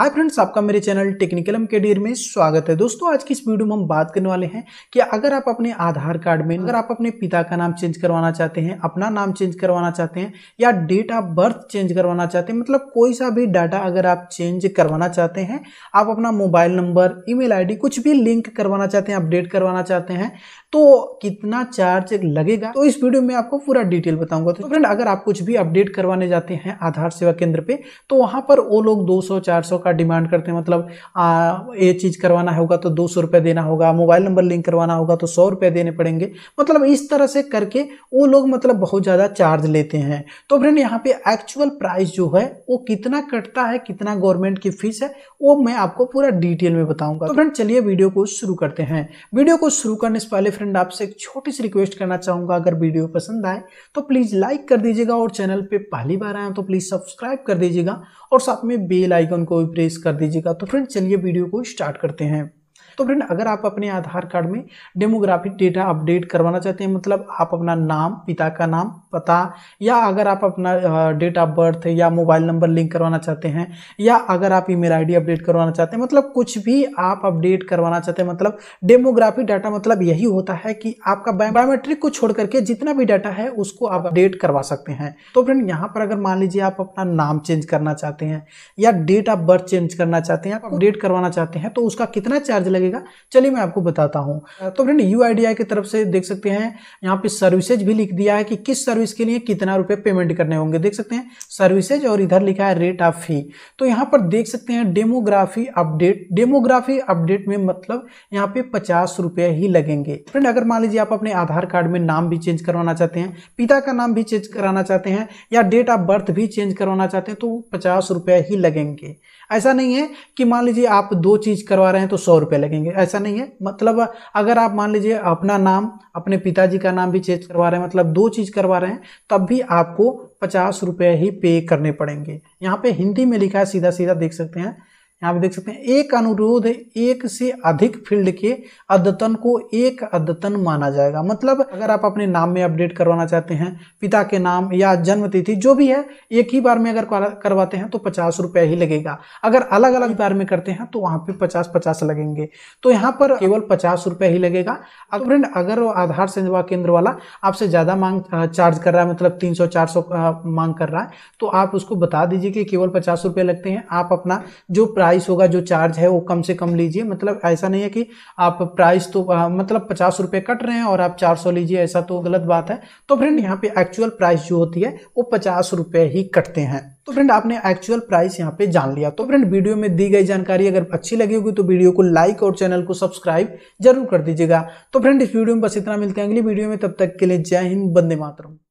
hi friends आपका मेरे channel technical M के में स्वागत है दोस्तों आज की इस वीडियो में हम बात करने वाले हैं कि अगर आप अपने आधार कार्ड में अगर आप अपने पिता का नाम चेंज करवाना चाहते हैं अपना नाम चेंज करवाना चाहते हैं या डेट ऑफ बर्थ चेंज करवाना चाहते हैं मतलब कोई सा भी डाटा अगर आप चेंज करवाना चाहते हैं आप अपना मोबाइल नंबर ई मेल कुछ भी लिंक करवाना चाहते हैं अपडेट करवाना चाहते हैं तो कितना चार्ज लगेगा तो इस वीडियो में आपको पूरा डिटेल बताऊंगा तो फ्रेंड अगर आप कुछ भी अपडेट करवाने जाते हैं आधार सेवा केंद्र पे तो वहां पर वो लोग दो सौ का डिमांड करते हैं मतलब ये चीज़ करवाना होगा तो दो सौ रुपये देना होगा मोबाइल नंबर लिंक करवाना होगा तो सौ रुपये देने पड़ेंगे मतलब इस तरह से करके वो लोग मतलब बहुत ज़्यादा चार्ज लेते हैं तो फ्रेंड यहाँ पे एक्चुअल प्राइस जो है वो कितना कटता है कितना गवर्नमेंट की फीस है वो मैं आपको पूरा डिटेल में बताऊंगा तो फ्रेंड चलिए वीडियो को शुरू करते हैं वीडियो को शुरू करने से पहले फ्रेंड आपसे एक छोटी सी रिक्वेस्ट करना चाहूँगा अगर वीडियो पसंद आए तो प्लीज़ लाइक कर दीजिएगा और चैनल पर पहली बार आए तो प्लीज़ सब्सक्राइब कर दीजिएगा और साथ में बेल आइकन को भी प्रेस कर दीजिएगा तो फ्रेंड चलिए वीडियो को स्टार्ट करते हैं तो फ्रेंड अगर आप अपने आधार कार्ड में डेमोग्राफिक डेटा अपडेट करवाना चाहते हैं मतलब आप अपना नाम पिता का नाम पता या अगर आप अपना डेट ऑफ बर्थ या मोबाइल नंबर लिंक करवाना चाहते हैं या अगर आप ईमेल आईडी अपडेट करवाना चाहते हैं मतलब कुछ भी आप अपडेट करवाना चाहते हैं मतलब डेमोग्राफी डाटा मतलब यही होता है कि आपका बायोमेट्रिक को छोड़ करके जितना भी डाटा है उसको आप अपडेट करवा सकते हैं तो फ्रेंड यहाँ पर अगर मान लीजिए आप अपना नाम चेंज करना चाहते हैं या डेट ऑफ बर्थ चेंज करना चाहते हैं आप अपडेट करवाना चाहते हैं तो उसका कितना चार्ज लगेगा चलिए मैं आपको बताता हूँ तो फ्रेंड यू की तरफ से देख सकते हैं यहाँ पे सर्विसेज भी लिख दिया है कि किस सर्विस सर्विस के लिए कितना रुपए पेमेंट करने होंगे देख सकते हैं सर्विसेज और इधर लिखा है रेट ऑफ फी तो यहाँ पर देख सकते हैं डेमोग्राफी अपडेट डेमोग्राफी अपडेट में मतलब यहाँ पे पचास रुपये ही लगेंगे फ्रेंड अगर मान लीजिए आप अपने आधार कार्ड में नाम भी चेंज करवाना चाहते हैं पिता का नाम भी चेंज कराना चाहते हैं या डेट ऑफ बर्थ भी चेंज करवाना चाहते हैं तो पचास रुपये ही लगेंगे ऐसा नहीं है कि मान लीजिए आप दो चीज़ करवा रहे हैं तो सौ रुपये लगेंगे ऐसा नहीं है मतलब अगर आप मान लीजिए अपना नाम अपने पिताजी का नाम भी चेंज करवा रहे हैं मतलब दो चीज़ करवा रहे हैं रहे हैं तब भी आपको पचास रुपये ही पे करने पड़ेंगे यहाँ पे हिंदी में लिखा है सीधा सीधा देख सकते हैं यहाँ पे देख सकते हैं एक अनुरोध एक से अधिक फील्ड के अद्यतन को एक अद्यतन माना जाएगा मतलब अगर आप अपने नाम में अपडेट करवाना चाहते हैं पिता के नाम या जन्म तिथि जो भी है एक ही बार में अगर करवाते हैं तो पचास रुपये ही लगेगा अगर अलग अलग बार में करते हैं तो वहाँ पे पचास पचास लगेंगे तो यहाँ पर केवल पचास ही लगेगा अगर फ्रेंड अगर आधार सेवा केंद्र वाला आपसे ज़्यादा मांग चार्ज कर रहा है मतलब तीन सौ मांग कर रहा है तो आप उसको बता दीजिए कि केवल पचास लगते हैं आप अपना जो प्राइस होगा जो चार्ज है वो कम से कम लीजिए मतलब ऐसा नहीं है कि आप प्राइस तो आ, मतलब पचास रुपये कट रहे हैं और आप चार सौ लीजिए ऐसा तो गलत बात है तो फ्रेंड यहाँ पे एक्चुअल प्राइस जो होती है वो पचास रुपये ही कटते हैं तो फ्रेंड आपने एक्चुअल प्राइस यहाँ पे जान लिया तो फ्रेंड वीडियो में दी गई जानकारी अगर अच्छी लगी होगी तो वीडियो को लाइक और चैनल को सब्सक्राइब जरूर कर दीजिएगा तो फ्रेंड इस वीडियो में बस इतना मिलते हैं अगली वीडियो में तब तक के लिए जय हिंद बंदे मातरम